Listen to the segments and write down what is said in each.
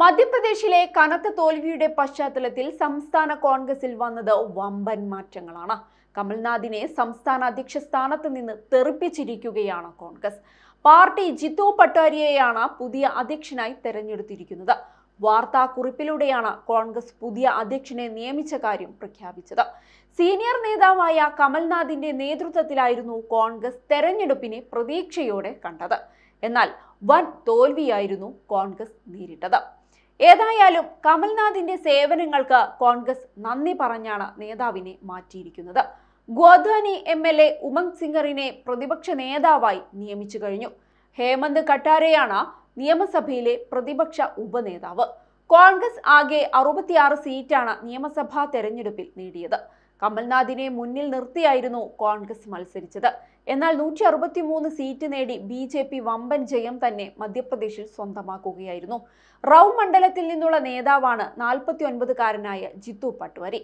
മധ്യപ്രദേശിലെ കനത്ത തോൽവിയുടെ പശ്ചാത്തലത്തിൽ സംസ്ഥാന കോൺഗ്രസിൽ വന്നത് വമ്പൻ മാറ്റങ്ങളാണ് കമൽനാഥിനെ സംസ്ഥാന അധ്യക്ഷ സ്ഥാനത്ത് നിന്ന് തെറിപ്പിച്ചിരിക്കുകയാണ് കോൺഗ്രസ് പാർട്ടി ജിത്തു പട്ടാരിയെയാണ് പുതിയ അധ്യക്ഷനായി തെരഞ്ഞെടുത്തിരിക്കുന്നത് വാർത്താക്കുറിപ്പിലൂടെയാണ് കോൺഗ്രസ് പുതിയ അധ്യക്ഷനെ നിയമിച്ച കാര്യം പ്രഖ്യാപിച്ചത് സീനിയർ നേതാവായ കമൽനാഥിന്റെ നേതൃത്വത്തിലായിരുന്നു കോൺഗ്രസ് തെരഞ്ഞെടുപ്പിനെ പ്രതീക്ഷയോടെ കണ്ടത് എന്നാൽ വൻ തോൽവിയായിരുന്നു കോൺഗ്രസ് നേരിട്ടത് ഏതായാലും കമൽനാഥിന്റെ സേവനങ്ങൾക്ക് കോൺഗ്രസ് നന്ദി പറഞ്ഞാണ് നേതാവിനെ മാറ്റിയിരിക്കുന്നത് ഗോധാനി എം എൽ എ ഉമംഗ് സിംഗറിനെ പ്രതിപക്ഷ നേതാവായി നിയമിച്ചു കഴിഞ്ഞു ഹേമന്ത് കട്ടാരെയാണ് നിയമസഭയിലെ പ്രതിപക്ഷ ഉപനേതാവ് കോൺഗ്രസ് ആകെ അറുപത്തിയാറ് സീറ്റാണ് നിയമസഭാ തെരഞ്ഞെടുപ്പിൽ നേടിയത് കമൽനാഥിനെ മുന്നിൽ നിർത്തിയായിരുന്നു കോൺഗ്രസ് മത്സരിച്ചത് എന്നാൽ നൂറ്റി അറുപത്തിമൂന്ന് സീറ്റ് നേടി ബി ജെ പി വമ്പൻ ജയം തന്നെ മധ്യപ്രദേശിൽ സ്വന്തമാക്കുകയായിരുന്നു റൗ മണ്ഡലത്തിൽ നിന്നുള്ള നേതാവാണ് നാൽപ്പത്തി ഒൻപതുകാരനായ ജിത്തു പട്ടുവരി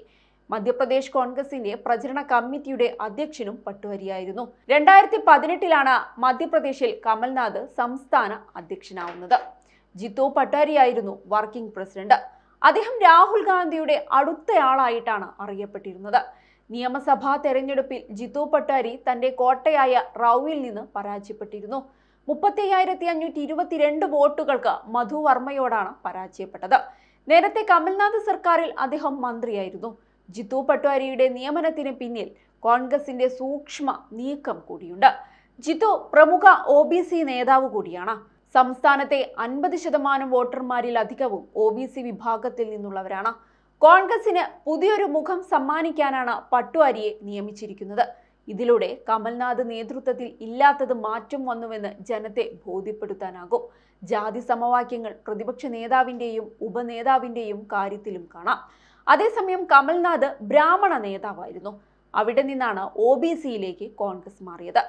മധ്യപ്രദേശ് കോൺഗ്രസിന്റെ പ്രചരണ കമ്മിറ്റിയുടെ അധ്യക്ഷനും പട്ടുവരിയായിരുന്നു രണ്ടായിരത്തി പതിനെട്ടിലാണ് മധ്യപ്രദേശിൽ കമൽനാഥ് സംസ്ഥാന അധ്യക്ഷനാവുന്നത് ജിത്തു പട്ടാരിയായിരുന്നു വർക്കിംഗ് പ്രസിഡന്റ് അദ്ദേഹം രാഹുൽ ഗാന്ധിയുടെ അടുത്തയാളായിട്ടാണ് അറിയപ്പെട്ടിരുന്നത് നിയമസഭാ തെരഞ്ഞെടുപ്പിൽ ജിത്തു പട്ടാരി തന്റെ കോട്ടയായ റൌവിൽ നിന്ന് പരാജയപ്പെട്ടിരുന്നു മുപ്പത്തി അയ്യായിരത്തി അഞ്ഞൂറ്റി ഇരുപത്തിരണ്ട് വോട്ടുകൾക്ക് മധു വർമ്മയോടാണ് പരാജയപ്പെട്ടത് നേരത്തെ കമൽനാഥ് സർക്കാരിൽ അദ്ദേഹം മന്ത്രിയായിരുന്നു ജിത്തു പട്ടാരിയുടെ നിയമനത്തിന് പിന്നിൽ കോൺഗ്രസിന്റെ സൂക്ഷ്മ നീക്കം കൂടിയുണ്ട് ജിത്തു പ്രമുഖ ഒ നേതാവ് കൂടിയാണ് സംസ്ഥാനത്തെ അൻപത് ശതമാനം വോട്ടർമാരിൽ അധികവും ഒ ബി സി വിഭാഗത്തിൽ നിന്നുള്ളവരാണ് കോൺഗ്രസിന് പുതിയൊരു മുഖം സമ്മാനിക്കാനാണ് പട്ടുവാരിയെ നിയമിച്ചിരിക്കുന്നത് ഇതിലൂടെ കമൽനാഥ് നേതൃത്വത്തിൽ ഇല്ലാത്തത് മാറ്റം വന്നുവെന്ന് ജനത്തെ ബോധ്യപ്പെടുത്താനാകും ജാതി സമവാക്യങ്ങൾ പ്രതിപക്ഷ നേതാവിൻ്റെയും ഉപനേതാവിൻ്റെയും കാര്യത്തിലും കാണാം അതേസമയം കമൽനാഥ് ബ്രാഹ്മണ നേതാവായിരുന്നു അവിടെ നിന്നാണ് ഒ ബി സിയിലേക്ക് കോൺഗ്രസ് മാറിയത്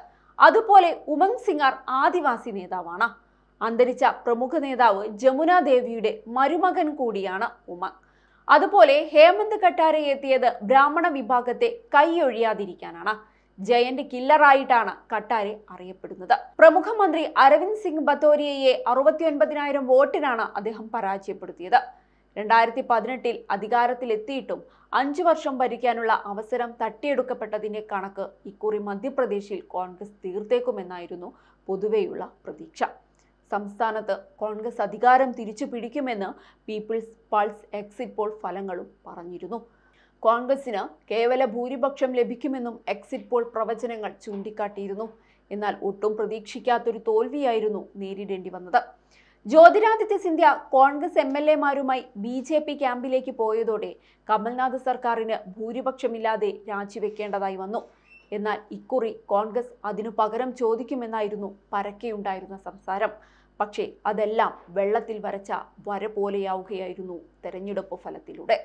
അതുപോലെ ഉമംഗ് സിംഗാർ ആദിവാസി നേതാവാണ് അന്തരിച്ച പ്രമുഖ നേതാവ് ജമുന ദേവിയുടെ മരുമകൻ കൂടിയാണ് ഉമങ് അതുപോലെ ഹേമന്ത് കട്ടാരെ എത്തിയത് ബ്രാഹ്മണ വിഭാഗത്തെ കൈയൊഴിയാതിരിക്കാനാണ് ജയന്റ് കില്ലറായിട്ടാണ് കട്ടാരെ അറിയപ്പെടുന്നത് പ്രമുഖ മന്ത്രി അരവിന്ദ് സിംഗ് ബത്തോരിയയെ അറുപത്തിയൊൻപതിനായിരം വോട്ടിനാണ് അദ്ദേഹം പരാജയപ്പെടുത്തിയത് രണ്ടായിരത്തി പതിനെട്ടിൽ അധികാരത്തിലെത്തിയിട്ടും അഞ്ചു വർഷം ഭരിക്കാനുള്ള അവസരം തട്ടിയെടുക്കപ്പെട്ടതിന്റെ കണക്ക് ഇക്കുറി മധ്യപ്രദേശിൽ കോൺഗ്രസ് തീർത്തേക്കുമെന്നായിരുന്നു പൊതുവെയുള്ള പ്രതീക്ഷ സംസ്ഥാനത്ത് കോൺഗ്രസ് അധികാരം തിരിച്ചു പിടിക്കുമെന്ന് പീപ്പിൾസ് പൾസ് എക്സിറ്റ് പോൾ ഫലങ്ങളും പറഞ്ഞിരുന്നു കോൺഗ്രസിന് കേവല ഭൂരിപക്ഷം ലഭിക്കുമെന്നും എക്സിറ്റ് പോൾ പ്രവചനങ്ങൾ ചൂണ്ടിക്കാട്ടിയിരുന്നു എന്നാൽ ഒട്ടും പ്രതീക്ഷിക്കാത്തൊരു തോൽവിയായിരുന്നു നേരിടേണ്ടി വന്നത് ജ്യോതിരാദിത്യ സിന്ധ്യ കോൺഗ്രസ് എം എൽ എമാരുമായി ബി ജെ പി ക്യാമ്പിലേക്ക് പോയതോടെ കമൽനാഥ് സർക്കാരിന് ഭൂരിപക്ഷമില്ലാതെ രാജിവെക്കേണ്ടതായി വന്നു എന്നാൽ ഇക്കുറി കോൺഗ്രസ് അതിനു പകരം ചോദിക്കുമെന്നായിരുന്നു പരക്കെയുണ്ടായിരുന്ന സംസാരം പക്ഷേ അതെല്ലാം വെള്ളത്തിൽ വരച്ച വര പോലെയാവുകയായിരുന്നു തെരഞ്ഞെടുപ്പ് ഫലത്തിലൂടെ